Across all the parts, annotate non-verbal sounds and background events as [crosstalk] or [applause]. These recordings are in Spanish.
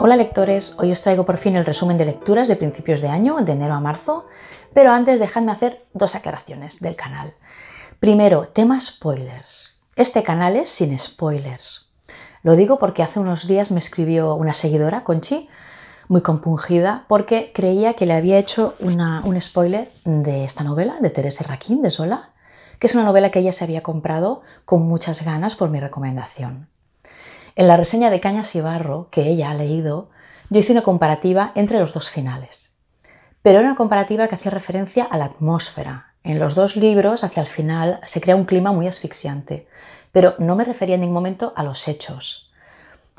Hola lectores, hoy os traigo por fin el resumen de lecturas de principios de año, de enero a marzo, pero antes dejadme hacer dos aclaraciones del canal. Primero, tema spoilers. Este canal es sin spoilers. Lo digo porque hace unos días me escribió una seguidora, Conchi, muy compungida, porque creía que le había hecho un spoiler de esta novela, de Teresa Raquín, de Sola, que es una novela que ella se había comprado con muchas ganas por mi recomendación. En la reseña de Cañas y Barro, que ella ha leído, yo hice una comparativa entre los dos finales. Pero era una comparativa que hacía referencia a la atmósfera. En los dos libros, hacia el final, se crea un clima muy asfixiante, pero no me refería en ningún momento a los hechos.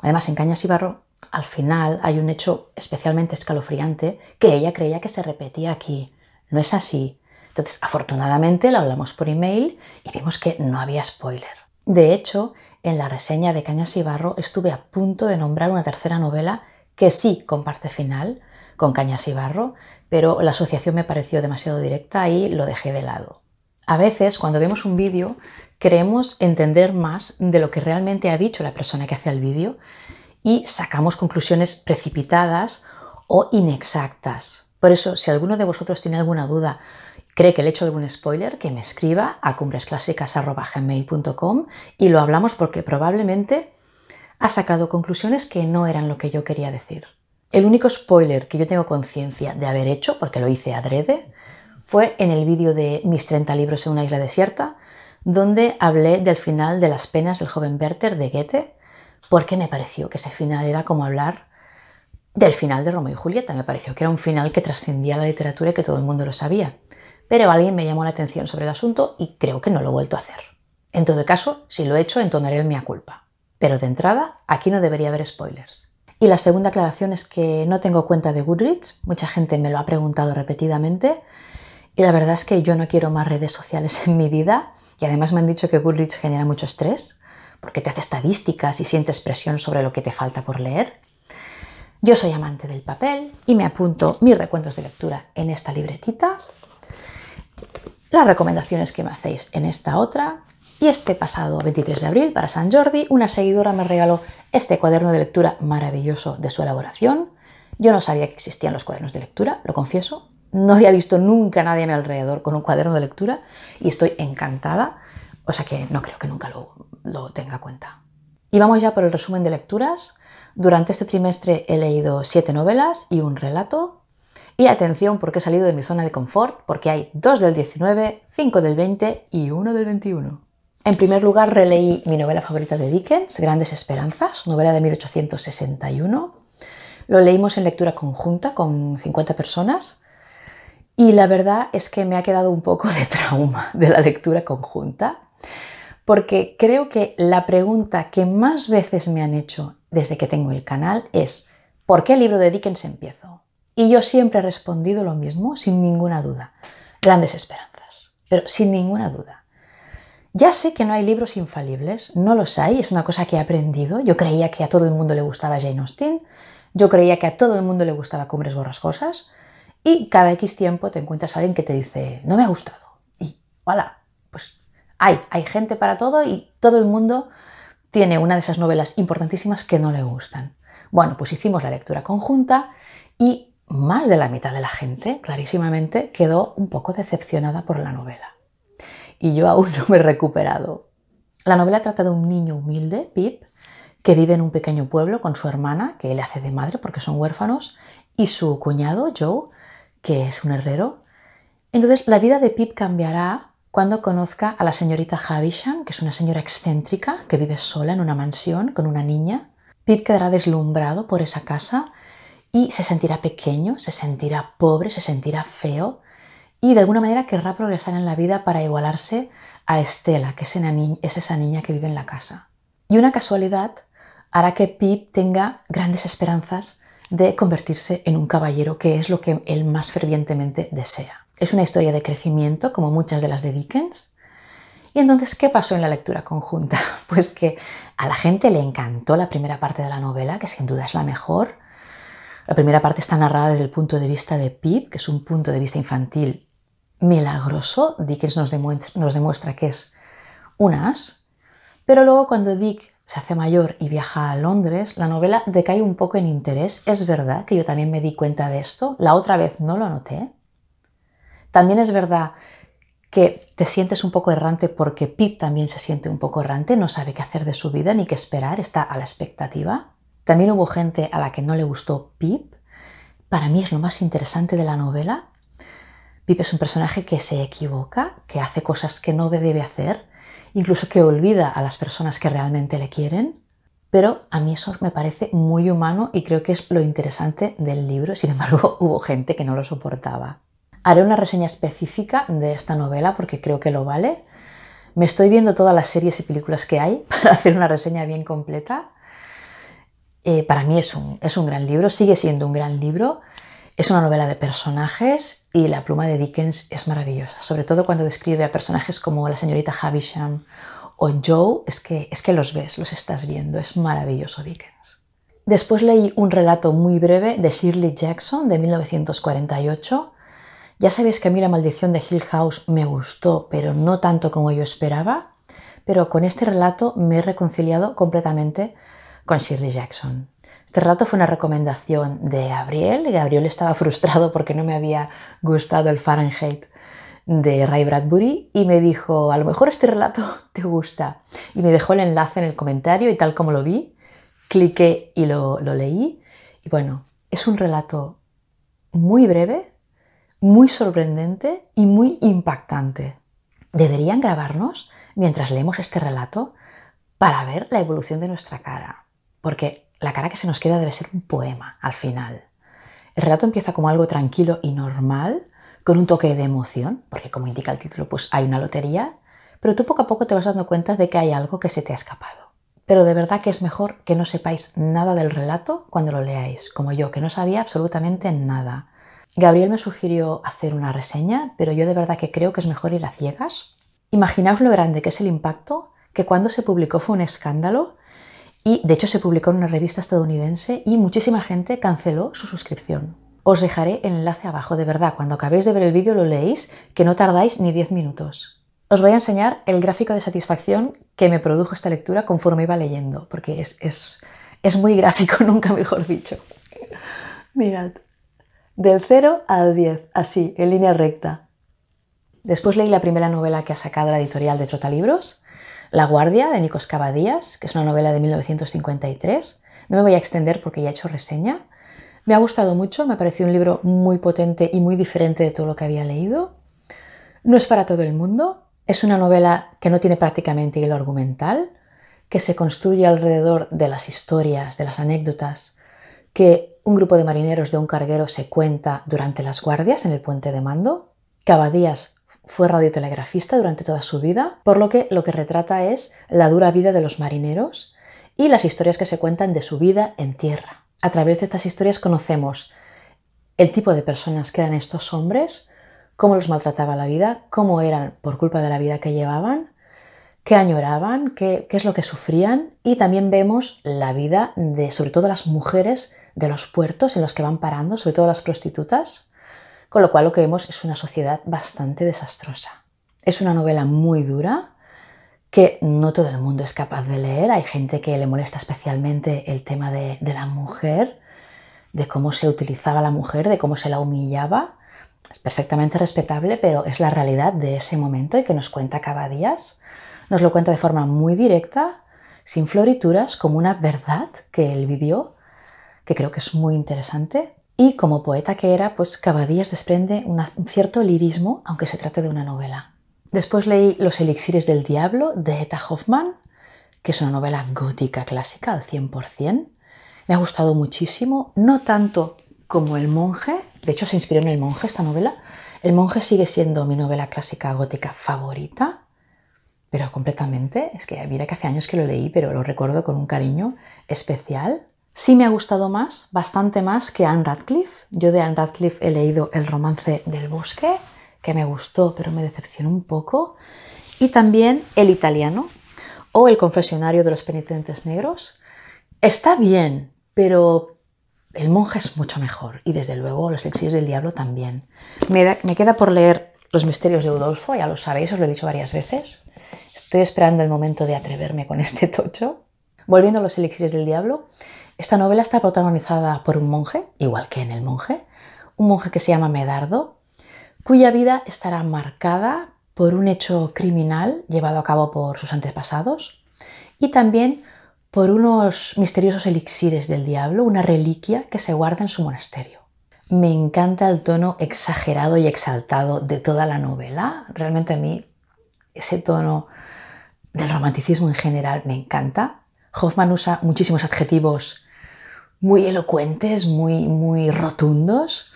Además, en Cañas y Barro, al final hay un hecho especialmente escalofriante que ella creía que se repetía aquí. No es así. Entonces, afortunadamente, la hablamos por email y vimos que no había spoiler. De hecho, en la reseña de Cañas y Barro estuve a punto de nombrar una tercera novela que sí comparte final con Cañas y Barro, pero la asociación me pareció demasiado directa y lo dejé de lado. A veces, cuando vemos un vídeo, creemos entender más de lo que realmente ha dicho la persona que hace el vídeo y sacamos conclusiones precipitadas o inexactas. Por eso, si alguno de vosotros tiene alguna duda cree que le he hecho algún spoiler, que me escriba a cumbresclásicas.gmail.com y lo hablamos porque probablemente ha sacado conclusiones que no eran lo que yo quería decir. El único spoiler que yo tengo conciencia de haber hecho, porque lo hice adrede, fue en el vídeo de Mis 30 libros en una isla desierta, donde hablé del final de las penas del joven Werther de Goethe, porque me pareció que ese final era como hablar del final de Romeo y Julieta, me pareció que era un final que trascendía la literatura y que todo el mundo lo sabía pero alguien me llamó la atención sobre el asunto y creo que no lo he vuelto a hacer. En todo caso, si lo he hecho, entonaré el mea culpa. Pero de entrada, aquí no debería haber spoilers. Y la segunda aclaración es que no tengo cuenta de Goodreads, mucha gente me lo ha preguntado repetidamente, y la verdad es que yo no quiero más redes sociales en mi vida, y además me han dicho que Goodreads genera mucho estrés, porque te hace estadísticas y sientes presión sobre lo que te falta por leer. Yo soy amante del papel y me apunto mis recuentos de lectura en esta libretita las recomendaciones que me hacéis en esta otra. Y este pasado 23 de abril, para San Jordi, una seguidora me regaló este cuaderno de lectura maravilloso de su elaboración. Yo no sabía que existían los cuadernos de lectura, lo confieso. No había visto nunca a nadie a mi alrededor con un cuaderno de lectura y estoy encantada. O sea que no creo que nunca lo, lo tenga cuenta. Y vamos ya por el resumen de lecturas. Durante este trimestre he leído siete novelas y un relato. Y atención porque he salido de mi zona de confort, porque hay dos del 19, 5 del 20 y uno del 21. En primer lugar, releí mi novela favorita de Dickens, Grandes Esperanzas, novela de 1861. Lo leímos en lectura conjunta con 50 personas y la verdad es que me ha quedado un poco de trauma de la lectura conjunta, porque creo que la pregunta que más veces me han hecho desde que tengo el canal es, ¿por qué el libro de Dickens empiezo? Y yo siempre he respondido lo mismo, sin ninguna duda. Grandes esperanzas, pero sin ninguna duda. Ya sé que no hay libros infalibles, no los hay, es una cosa que he aprendido. Yo creía que a todo el mundo le gustaba Jane Austen, yo creía que a todo el mundo le gustaba Cumbres Borrascosas, y cada X tiempo te encuentras a alguien que te dice, no me ha gustado. Y, hola, pues hay, hay gente para todo y todo el mundo tiene una de esas novelas importantísimas que no le gustan. Bueno, pues hicimos la lectura conjunta y más de la mitad de la gente, clarísimamente, quedó un poco decepcionada por la novela. Y yo aún no me he recuperado. La novela trata de un niño humilde, Pip, que vive en un pequeño pueblo con su hermana, que le hace de madre porque son huérfanos, y su cuñado, Joe, que es un herrero. Entonces la vida de Pip cambiará cuando conozca a la señorita Havisham, que es una señora excéntrica que vive sola en una mansión con una niña. Pip quedará deslumbrado por esa casa y se sentirá pequeño, se sentirá pobre, se sentirá feo y de alguna manera querrá progresar en la vida para igualarse a Estela, que es, esa niña que vive en la casa. Y una casualidad hará que Pip tenga grandes esperanzas de convertirse en un caballero, que es lo que él más fervientemente desea. Es una historia de crecimiento, como muchas de las de Dickens. Y entonces, ¿qué pasó en la lectura conjunta? [laughs] Pues que a la gente le encantó la primera parte de la novela, que sin duda es la mejor, la primera parte está narrada desde el punto de vista de Pip, que es un punto de vista infantil milagroso. Dickens nos demuestra, que es un as, pero luego cuando Dick se hace mayor y viaja a Londres, la novela decae un poco en interés. Es verdad que yo también me di cuenta de esto, la otra vez no lo noté. También es verdad que te sientes un poco errante porque Pip también se siente un poco errante, no sabe qué hacer de su vida ni qué esperar, está a la expectativa. También hubo gente a la que no le gustó Pip. Para mí es lo más interesante de la novela. Pip es un personaje que se equivoca, que hace cosas que no debe hacer, incluso que olvida a las personas que realmente le quieren. Pero a mí eso me parece muy humano y creo que es lo interesante del libro. Sin embargo, [laughs] hubo gente que no lo soportaba. Haré una reseña específica de esta novela porque creo que lo vale. Me estoy viendo todas las series y películas que hay [laughs] para hacer una reseña bien completa. Eh, para mí es un, gran libro, sigue siendo un gran libro. Es una novela de personajes y la pluma de Dickens es maravillosa, sobre todo cuando describe a personajes como la señorita Havisham o Joe, es que, es que los ves, los estás viendo, es maravilloso Dickens. Después leí un relato muy breve de Shirley Jackson de 1948. Ya sabéis que a mí la maldición de Hill House me gustó, pero no tanto como yo esperaba, pero con este relato me he reconciliado completamente con Shirley Jackson. Este relato fue una recomendación de Gabriel. Gabriel estaba frustrado porque no me había gustado el Fahrenheit de Ray Bradbury y me dijo, a lo mejor este relato [laughs] te gusta. Y me dejó el enlace en el comentario y tal como lo vi, cliqué y lo, lo leí. Y bueno, es un relato muy breve, muy sorprendente y muy impactante. ¿Deberían grabarnos mientras leemos este relato para ver la evolución de nuestra cara? porque la cara que se nos queda debe ser un poema al final. El relato empieza como algo tranquilo y normal, con un toque de emoción, porque como indica el título, pues hay una lotería, pero tú poco a poco te vas dando cuenta de que hay algo que se te ha escapado. Pero de verdad que es mejor que no sepáis nada del relato cuando lo leáis, como yo, que no sabía absolutamente nada. Gabriel me sugirió hacer una reseña, pero yo de verdad que creo que es mejor ir a ciegas. Imaginaos lo grande que es el impacto, que cuando se publicó fue un escándalo, y de hecho se publicó en una revista estadounidense y muchísima gente canceló su suscripción. Os dejaré el enlace abajo, de verdad, cuando acabéis de ver el vídeo lo leéis, que no tardáis ni 10 minutos. Os voy a enseñar el gráfico de satisfacción que me produjo esta lectura conforme iba leyendo, porque es, es muy gráfico, [laughs] nunca mejor dicho. Mirad, del 0 al 10, así, en línea recta. Después leí la primera novela que ha sacado la editorial de Trotalibros, la Guardia de Nicos Cavadías, que es una novela de 1953. No me voy a extender porque ya he hecho reseña. Me ha gustado mucho, me ha parecido un libro muy potente y muy diferente de todo lo que había leído. No es para todo el mundo, es una novela que no tiene prácticamente hilo argumental, que se construye alrededor de las historias, de las anécdotas que un grupo de marineros de un carguero se cuenta durante las guardias en el puente de mando. Cabadías fue radiotelegrafista durante toda su vida, por lo que lo que retrata es la dura vida de los marineros y las historias que se cuentan de su vida en tierra. A través de estas historias conocemos el tipo de personas que eran estos hombres, cómo los maltrataba la vida, cómo eran por culpa de la vida que llevaban, qué añoraban, qué, qué es lo que sufrían y también vemos la vida de sobre todo las mujeres de los puertos en los que van parando, sobre todo las prostitutas, con lo cual lo que vemos es una sociedad bastante desastrosa. Es una novela muy dura que no todo el mundo es capaz de leer. Hay gente que le molesta especialmente el tema de, la mujer, de cómo se utilizaba la mujer, de cómo se la humillaba. Es perfectamente respetable, pero es la realidad de ese momento y que nos cuenta días Nos lo cuenta de forma muy directa, sin florituras, como una verdad que él vivió, que creo que es muy interesante. Y como poeta que era, pues Cavadías desprende un cierto lirismo, aunque se trate de una novela. Después leí Los elixires del diablo de Eta Hoffman, que es una novela gótica clásica al 100%. Me ha gustado muchísimo, no tanto como El monje, de hecho se inspiró en El monje esta novela. El monje sigue siendo mi novela clásica gótica favorita, pero completamente, es que mira que hace años que lo leí, pero lo recuerdo con un cariño especial. Sí me ha gustado más, bastante más que Anne Radcliffe. Yo de Anne Radcliffe he leído El romance del bosque, que me gustó, pero me decepcionó un poco. Y también El italiano o El confesionario de los penitentes negros. Está bien, pero el monje es mucho mejor y desde luego Los elixires del diablo también. Me, me queda por leer Los misterios de Udolfo, ya lo sabéis, os lo he dicho varias veces. Estoy esperando el momento de atreverme con este tocho. Volviendo a Los elixires del diablo, esta novela está protagonizada por un monje, igual que en El monje, un monje que se llama Medardo, cuya vida estará marcada por un hecho criminal llevado a cabo por sus antepasados y también por unos misteriosos elixires del diablo, una reliquia que se guarda en su monasterio. Me encanta el tono exagerado y exaltado de toda la novela. Realmente a mí ese tono del romanticismo en general me encanta. Hoffman usa muchísimos adjetivos muy elocuentes, muy, muy rotundos,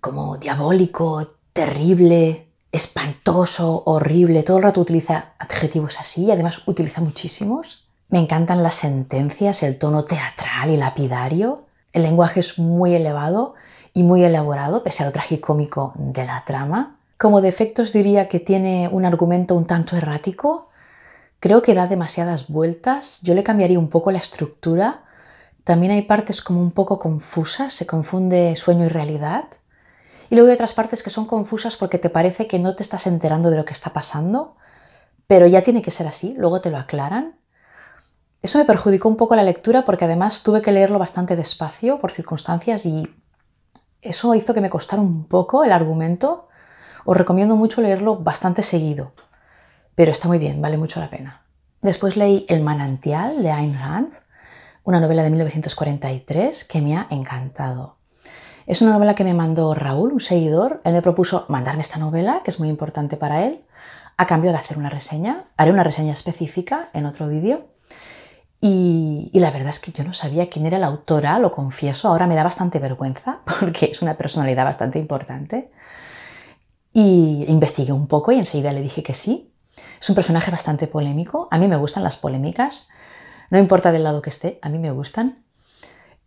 como diabólico, terrible, espantoso, horrible. Todo el rato utiliza adjetivos así y además utiliza muchísimos. Me encantan las sentencias, el tono teatral y lapidario. El lenguaje es muy elevado y muy elaborado, pese a lo tragicómico de la trama. Como defectos diría que tiene un argumento un tanto errático. Creo que da demasiadas vueltas. Yo le cambiaría un poco la estructura también hay partes como un poco confusas, se confunde sueño y realidad. Y luego hay otras partes que son confusas porque te parece que no te estás enterando de lo que está pasando, pero ya tiene que ser así, luego te lo aclaran. Eso me perjudicó un poco la lectura porque además tuve que leerlo bastante despacio por circunstancias y eso hizo que me costara un poco el argumento. Os recomiendo mucho leerlo bastante seguido, pero está muy bien, vale mucho la pena. Después leí El manantial de Ayn Rand una novela de 1943 que me ha encantado. Es una novela que me mandó Raúl, un seguidor. Él me propuso mandarme esta novela, que es muy importante para él, a cambio de hacer una reseña. Haré una reseña específica en otro vídeo. Y, la verdad es que yo no sabía quién era la autora, lo confieso, ahora me da bastante vergüenza [laughs] porque es una personalidad bastante importante. Y investigué un poco y enseguida le dije que sí. Es un personaje bastante polémico, a mí me gustan las polémicas, no importa del lado que esté, a mí me gustan.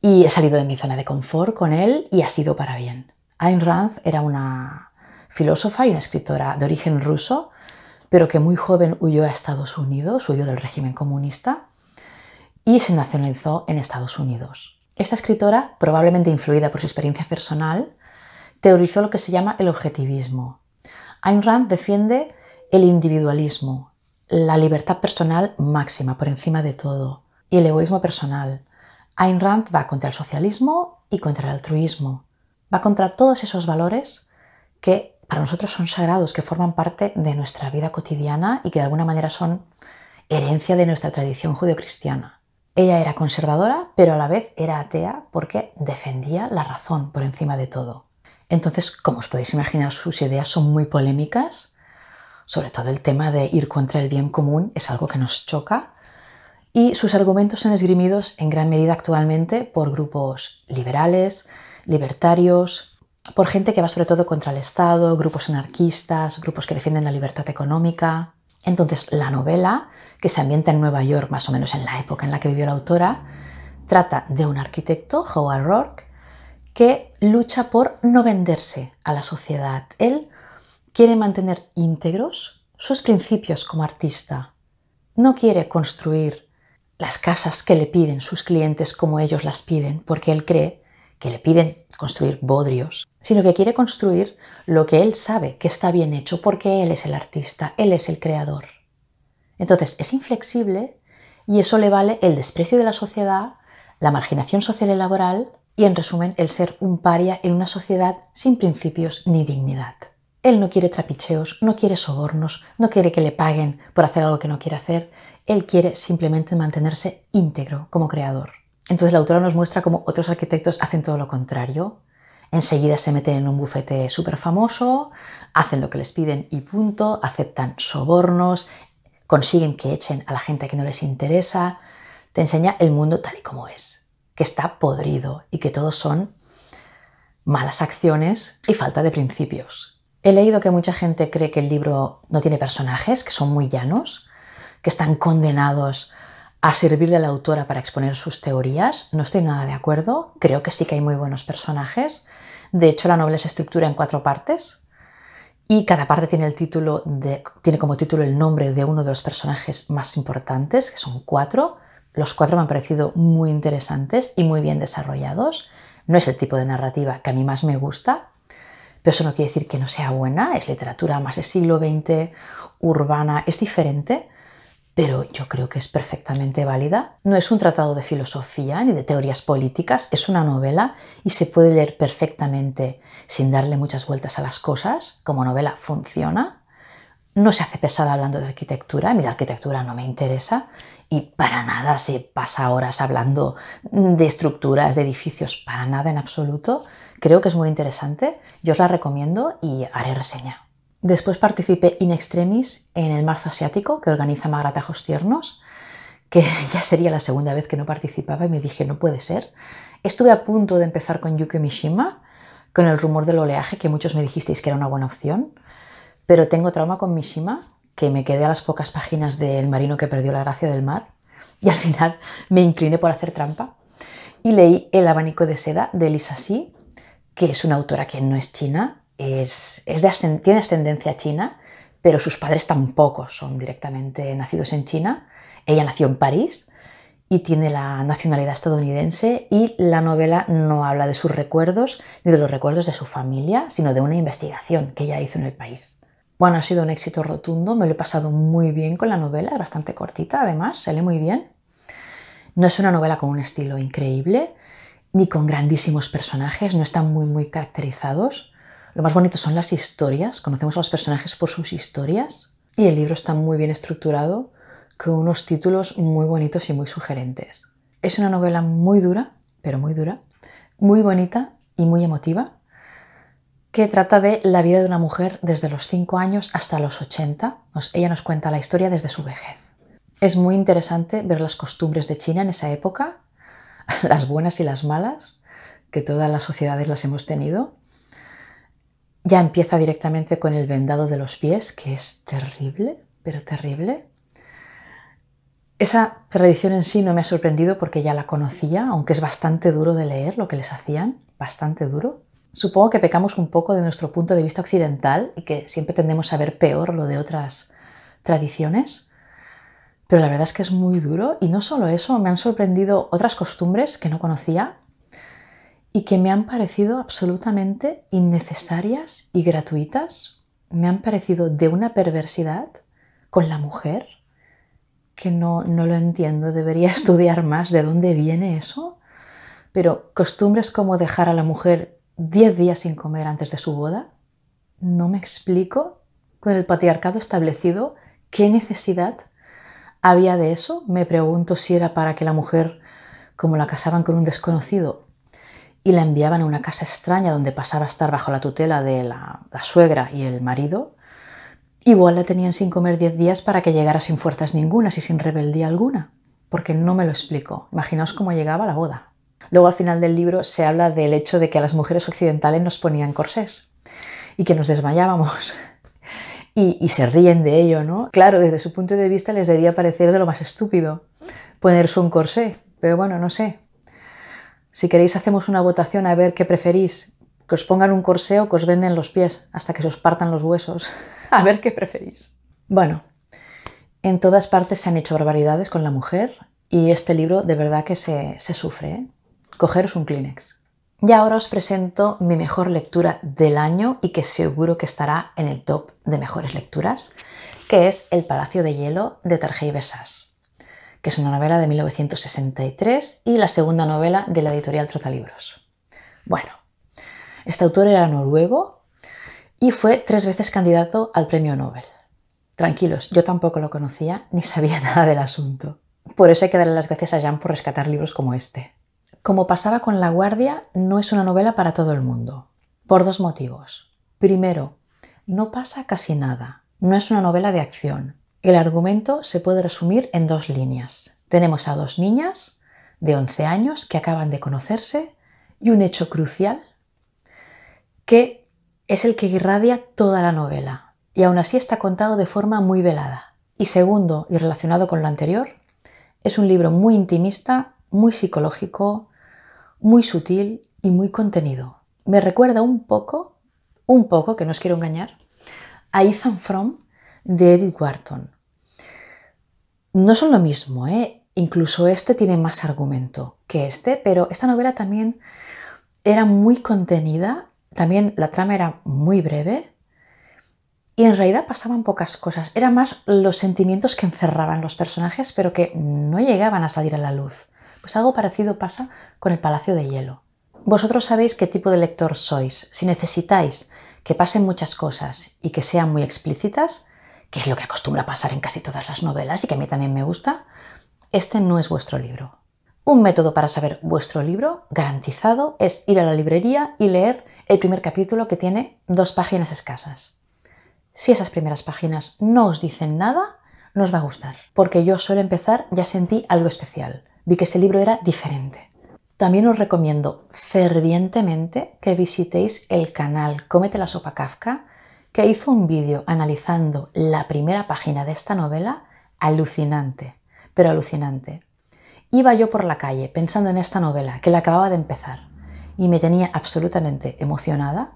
Y he salido de mi zona de confort con él y ha sido para bien. Ayn Rand era una filósofa y una escritora de origen ruso, pero que muy joven huyó a Estados Unidos, huyó del régimen comunista y se nacionalizó en Estados Unidos. Esta escritora, probablemente influida por su experiencia personal, teorizó lo que se llama el objetivismo. Ayn Rand defiende el individualismo, la libertad personal máxima, por encima de todo, y el egoísmo personal. Ayn Rand va contra el socialismo y contra el altruismo. Va contra todos esos valores que para nosotros son sagrados, que forman parte de nuestra vida cotidiana y que de alguna manera son herencia de nuestra tradición judeocristiana. Ella era conservadora, pero a la vez era atea porque defendía la razón por encima de todo. Entonces, como os podéis imaginar, sus ideas son muy polémicas sobre todo el tema de ir contra el bien común es algo que nos choca y sus argumentos son esgrimidos en gran medida actualmente por grupos liberales, libertarios, por gente que va sobre todo contra el Estado, grupos anarquistas, grupos que defienden la libertad económica. Entonces, la novela, que se ambienta en Nueva York más o menos en la época en la que vivió la autora, trata de un arquitecto, Howard Rourke, que lucha por no venderse a la sociedad. Él Quiere mantener íntegros sus principios como artista. No quiere construir las casas que le piden sus clientes como ellos las piden, porque él cree que le piden construir bodrios, sino que quiere construir lo que él sabe que está bien hecho, porque él es el artista, él es el creador. Entonces es inflexible y eso le vale el desprecio de la sociedad, la marginación social y laboral y, en resumen, el ser un paria en una sociedad sin principios ni dignidad. Él no quiere trapicheos, no quiere sobornos, no quiere que le paguen por hacer algo que no quiere hacer. Él quiere simplemente mantenerse íntegro como creador. Entonces la autora nos muestra cómo otros arquitectos hacen todo lo contrario. Enseguida se meten en un bufete súper famoso, hacen lo que les piden y punto, aceptan sobornos, consiguen que echen a la gente que no les interesa. Te enseña el mundo tal y como es, que está podrido y que todo son malas acciones y falta de principios. He leído que mucha gente cree que el libro no tiene personajes, que son muy llanos, que están condenados a servirle a la autora para exponer sus teorías. No estoy nada de acuerdo. Creo que sí que hay muy buenos personajes. De hecho, la novela se estructura en cuatro partes y cada parte tiene, el título tiene como título el nombre de uno de los personajes más importantes, que son cuatro. Los cuatro me han parecido muy interesantes y muy bien desarrollados. No es el tipo de narrativa que a mí más me gusta, pero eso no quiere decir que no sea buena, es literatura más del siglo XX, urbana, es diferente, pero yo creo que es perfectamente válida. No es un tratado de filosofía ni de teorías políticas, es una novela y se puede leer perfectamente sin darle muchas vueltas a las cosas. Como novela funciona. No se hace pesada hablando de arquitectura, a mí la arquitectura no me interesa y para nada se pasa horas hablando de estructuras, de edificios, para nada en absoluto. Creo que es muy interesante, yo os la recomiendo y haré reseña. Después participé in extremis en el marzo asiático que organiza Magratajos Tiernos, que [laughs] ya sería la segunda vez que no participaba y me dije, no puede ser. Estuve a punto de empezar con Yukio Mishima, con el rumor del oleaje, que muchos me dijisteis que era una buena opción, pero tengo trauma con Mishima, que me quedé a las pocas páginas del marino que perdió la gracia del mar, y al final me incliné por hacer trampa, y leí El abanico de seda de Elisa Si, que es una autora que no es china, es, tiene ascendencia china, pero sus padres tampoco son directamente nacidos en China. Ella nació en París y tiene la nacionalidad estadounidense y la novela no habla de sus recuerdos ni de los recuerdos de su familia, sino de una investigación que ella hizo en el país. Bueno, ha sido un éxito rotundo, me lo he pasado muy bien con la novela, es bastante cortita además, se lee muy bien. No es una novela con un estilo increíble, ni con grandísimos personajes, no están muy, muy caracterizados. Lo más bonito son las historias, conocemos a los personajes por sus historias y el libro está muy bien estructurado, con unos títulos muy bonitos y muy sugerentes. Es una novela muy dura, pero muy dura, muy bonita y muy emotiva, que trata de la vida de una mujer desde los 5 años hasta los 80. ella nos cuenta la historia desde su vejez. Es muy interesante ver las costumbres de China en esa época [laughs] las buenas y las malas, que todas las sociedades las hemos tenido. Ya empieza directamente con el vendado de los pies, que es terrible, pero terrible. Esa tradición en sí no me ha sorprendido porque ya la conocía, aunque es bastante duro de leer lo que les hacían, bastante duro. Supongo que pecamos un poco de nuestro punto de vista occidental y que siempre tendemos a ver peor lo de otras tradiciones, pero la verdad es que es muy duro y no solo eso, me han sorprendido otras costumbres que no conocía y que me han parecido absolutamente innecesarias y gratuitas. Me han parecido de una perversidad con la mujer que no, no lo entiendo. Debería [laughs] estudiar más de dónde viene eso. Pero costumbres como dejar a la mujer 10 días sin comer antes de su boda, no me explico con el patriarcado establecido qué necesidad ¿Había de eso? Me pregunto si era para que la mujer, como la casaban con un desconocido, y la enviaban a una casa extraña donde pasaba a estar bajo la tutela de la, suegra y el marido, igual la tenían sin comer diez días para que llegara sin fuerzas ningunas y sin rebeldía alguna, porque no me lo explico. Imaginaos cómo llegaba la boda. Luego al final del libro se habla del hecho de que a las mujeres occidentales nos ponían corsés y que nos desmayábamos. [laughs] y, se ríen de ello, ¿no? Claro, desde su punto de vista les debía parecer de lo más estúpido ponerse un corsé, pero bueno, no sé. Si queréis hacemos una votación a ver qué preferís, que os pongan un corsé o que os venden los pies hasta que se os partan los huesos. [laughs] a ver qué preferís. Bueno, en todas partes se han hecho barbaridades con la mujer y este libro de verdad que se, se sufre. ¿eh? Cogeros un Kleenex. Y ahora os presento mi mejor lectura del año y que seguro que estará en el top de mejores lecturas, que es El Palacio de Hielo de Tarjei Besas, que es una novela de 1963 y la segunda novela de la editorial Trotalibros. Bueno, este autor era noruego y fue tres veces candidato al premio Nobel. Tranquilos, yo tampoco lo conocía ni sabía [laughs] nada del asunto. Por eso hay que darle las gracias a Jan por rescatar libros como este. Como pasaba con La Guardia, no es una novela para todo el mundo, por dos motivos. Primero, no pasa casi nada, no es una novela de acción. El argumento se puede resumir en dos líneas. Tenemos a dos niñas de 11 años que acaban de conocerse y un hecho crucial que es el que irradia toda la novela y aún así está contado de forma muy velada. Y segundo, y relacionado con lo anterior, es un libro muy intimista, muy psicológico, muy sutil y muy contenido. Me recuerda un poco, un poco, que no os quiero engañar, a Ethan Fromm de Edith Wharton. No son lo mismo, ¿eh? incluso este tiene más argumento que este, pero esta novela también era muy contenida, también la trama era muy breve y en realidad pasaban pocas cosas. Era más los sentimientos que encerraban los personajes, pero que no llegaban a salir a la luz. Pues algo parecido pasa con el Palacio de Hielo. Vosotros sabéis qué tipo de lector sois. Si necesitáis que pasen muchas cosas y que sean muy explícitas, que es lo que acostumbra pasar en casi todas las novelas y que a mí también me gusta, este no es vuestro libro. Un método para saber vuestro libro, garantizado, es ir a la librería y leer el primer capítulo que tiene dos páginas escasas. Si esas primeras páginas no os dicen nada, no os va a gustar, porque yo suelo empezar ya sentí algo especial vi que ese libro era diferente. También os recomiendo fervientemente que visitéis el canal Comete la sopa Kafka, que hizo un vídeo analizando la primera página de esta novela alucinante, pero alucinante. Iba yo por la calle pensando en esta novela que la acababa de empezar y me tenía absolutamente emocionada.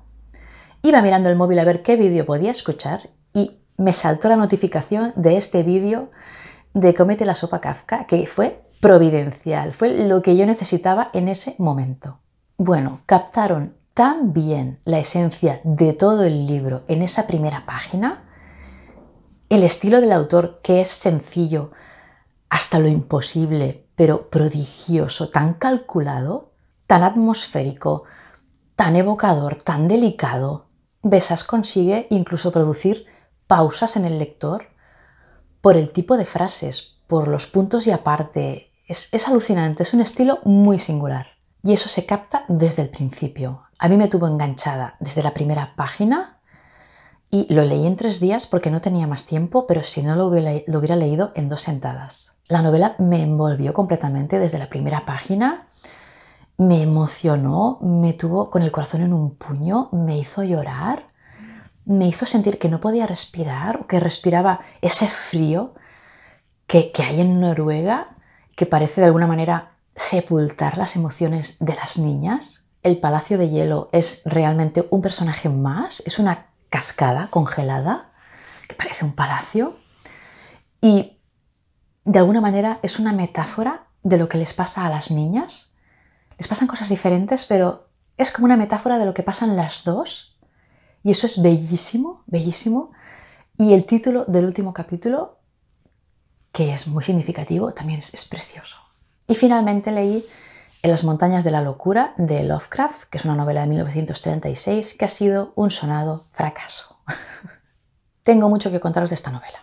Iba mirando el móvil a ver qué vídeo podía escuchar y me saltó la notificación de este vídeo de Comete la sopa Kafka, que fue providencial, fue lo que yo necesitaba en ese momento. Bueno, captaron tan bien la esencia de todo el libro en esa primera página, el estilo del autor que es sencillo hasta lo imposible, pero prodigioso, tan calculado, tan atmosférico, tan evocador, tan delicado, Besas consigue incluso producir pausas en el lector por el tipo de frases, por los puntos y aparte, es, alucinante, es un estilo muy singular. Y eso se capta desde el principio. A mí me tuvo enganchada desde la primera página y lo leí en tres días porque no tenía más tiempo, pero si no lo hubiera, leído en dos sentadas. La novela me envolvió completamente desde la primera página, me emocionó, me tuvo con el corazón en un puño, me hizo llorar, me hizo sentir que no podía respirar, o que respiraba ese frío que, que hay en Noruega, que parece de alguna manera sepultar las emociones de las niñas. El Palacio de Hielo es realmente un personaje más, es una cascada congelada que parece un palacio y de alguna manera es una metáfora de lo que les pasa a las niñas. Les pasan cosas diferentes, pero es como una metáfora de lo que pasan las dos y eso es bellísimo, bellísimo. Y el título del último capítulo que es muy significativo, también es, precioso. Y finalmente leí En las montañas de la locura de Lovecraft, que es una novela de 1936 que ha sido un sonado fracaso. [laughs] Tengo mucho que contaros de esta novela.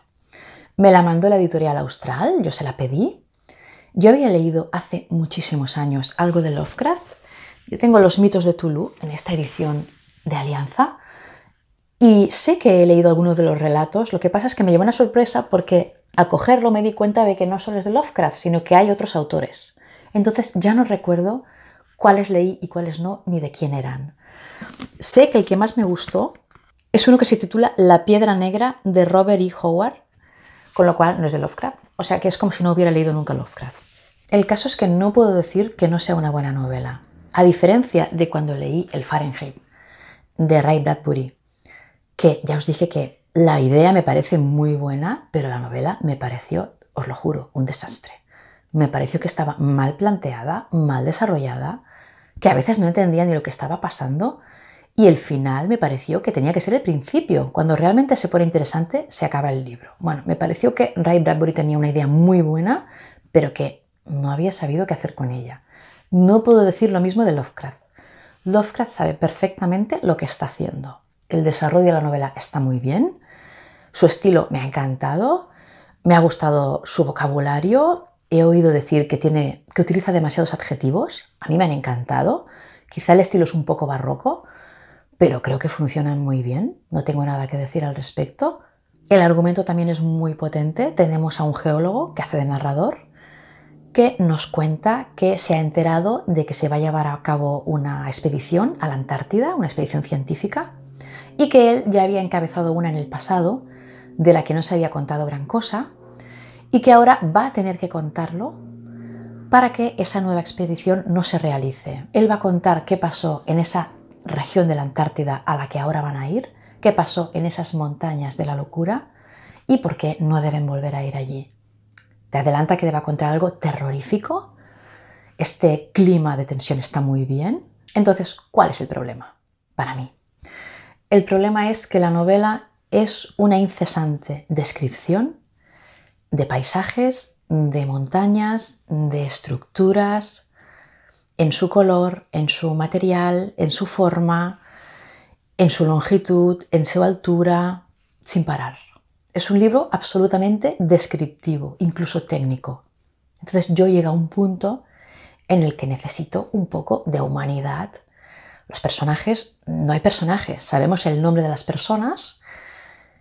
Me la mandó la editorial Austral, yo se la pedí. Yo había leído hace muchísimos años algo de Lovecraft. Yo tengo los mitos de Tulu en esta edición de Alianza y sé que he leído algunos de los relatos. Lo que pasa es que me llevó una sorpresa porque a cogerlo me di cuenta de que no solo es de Lovecraft, sino que hay otros autores. Entonces ya no recuerdo cuáles leí y cuáles no, ni de quién eran. Sé que el que más me gustó es uno que se titula La piedra negra de Robert E. Howard, con lo cual no es de Lovecraft. O sea que es como si no hubiera leído nunca Lovecraft. El caso es que no puedo decir que no sea una buena novela, a diferencia de cuando leí El Fahrenheit de Ray Bradbury, que ya os dije que la idea me parece muy buena, pero la novela me pareció, os lo juro, un desastre. Me pareció que estaba mal planteada, mal desarrollada, que a veces no entendía ni lo que estaba pasando y el final me pareció que tenía que ser el principio. Cuando realmente se pone interesante, se acaba el libro. Bueno, me pareció que Ray Bradbury tenía una idea muy buena, pero que no había sabido qué hacer con ella. No puedo decir lo mismo de Lovecraft. Lovecraft sabe perfectamente lo que está haciendo. El desarrollo de la novela está muy bien, su estilo me ha encantado, me ha gustado su vocabulario, he oído decir que, tiene, que utiliza demasiados adjetivos, a mí me han encantado, quizá el estilo es un poco barroco, pero creo que funcionan muy bien, no tengo nada que decir al respecto. El argumento también es muy potente, tenemos a un geólogo que hace de narrador, que nos cuenta que se ha enterado de que se va a llevar a cabo una expedición a la Antártida, una expedición científica, y que él ya había encabezado una en el pasado, de la que no se había contado gran cosa y que ahora va a tener que contarlo para que esa nueva expedición no se realice. Él va a contar qué pasó en esa región de la Antártida a la que ahora van a ir, qué pasó en esas montañas de la locura y por qué no deben volver a ir allí. Te adelanta que le va a contar algo terrorífico. Este clima de tensión está muy bien. Entonces, ¿cuál es el problema para mí? El problema es que la novela es una incesante descripción de paisajes, de montañas, de estructuras, en su color, en su material, en su forma, en su longitud, en su altura, sin parar. Es un libro absolutamente descriptivo, incluso técnico. Entonces yo llego a un punto en el que necesito un poco de humanidad. Los personajes, no hay personajes, sabemos el nombre de las personas,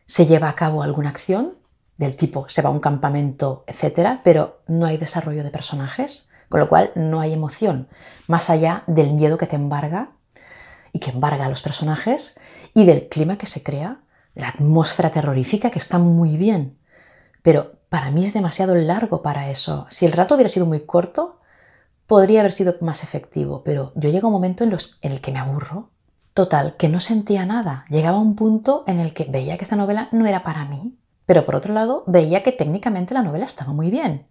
se lleva a cabo alguna acción del tipo se va a un campamento, etcétera, pero no hay desarrollo de personajes, con lo cual no hay emoción, más allá del miedo que te embarga y que embarga a los personajes y del clima que se crea, de la atmósfera terrorífica que está muy bien, pero para mí es demasiado largo para eso. Si el rato hubiera sido muy corto, podría haber sido más efectivo, pero yo llego a un momento en, los, en el que me aburro Total, que no sentía nada. Llegaba un punto en el que veía que esta novela no era para mí, pero por otro lado veía que técnicamente la novela estaba muy bien.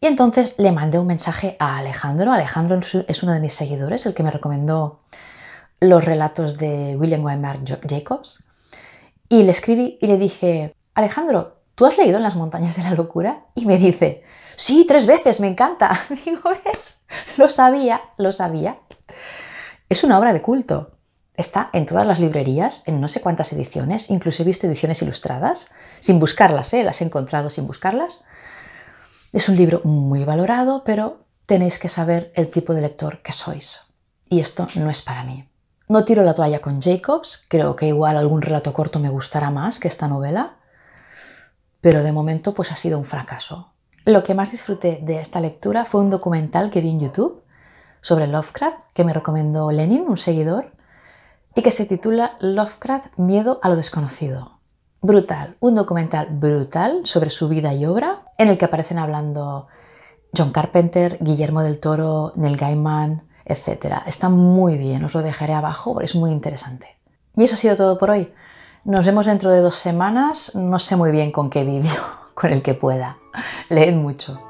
Y entonces le mandé un mensaje a Alejandro. Alejandro es uno de mis seguidores, el que me recomendó los relatos de William Weimar Jacobs. Y le escribí y le dije, Alejandro, ¿tú has leído En las montañas de la locura? Y me dice, sí, tres veces, me encanta. [laughs] Digo, es, lo sabía, lo sabía. Es una obra de culto. Está en todas las librerías, en no sé cuántas ediciones, incluso he visto ediciones ilustradas, sin buscarlas, ¿eh? las he encontrado sin buscarlas. Es un libro muy valorado, pero tenéis que saber el tipo de lector que sois. Y esto no es para mí. No tiro la toalla con Jacobs, creo que igual algún relato corto me gustará más que esta novela, pero de momento pues ha sido un fracaso. Lo que más disfruté de esta lectura fue un documental que vi en YouTube sobre Lovecraft que me recomendó Lenin, un seguidor, y que se titula Lovecraft Miedo a lo desconocido. Brutal, un documental brutal sobre su vida y obra, en el que aparecen hablando John Carpenter, Guillermo del Toro, Neil Gaiman, etc. Está muy bien, os lo dejaré abajo, es muy interesante. Y eso ha sido todo por hoy. Nos vemos dentro de dos semanas, no sé muy bien con qué vídeo, [laughs] con el que pueda. Leed mucho.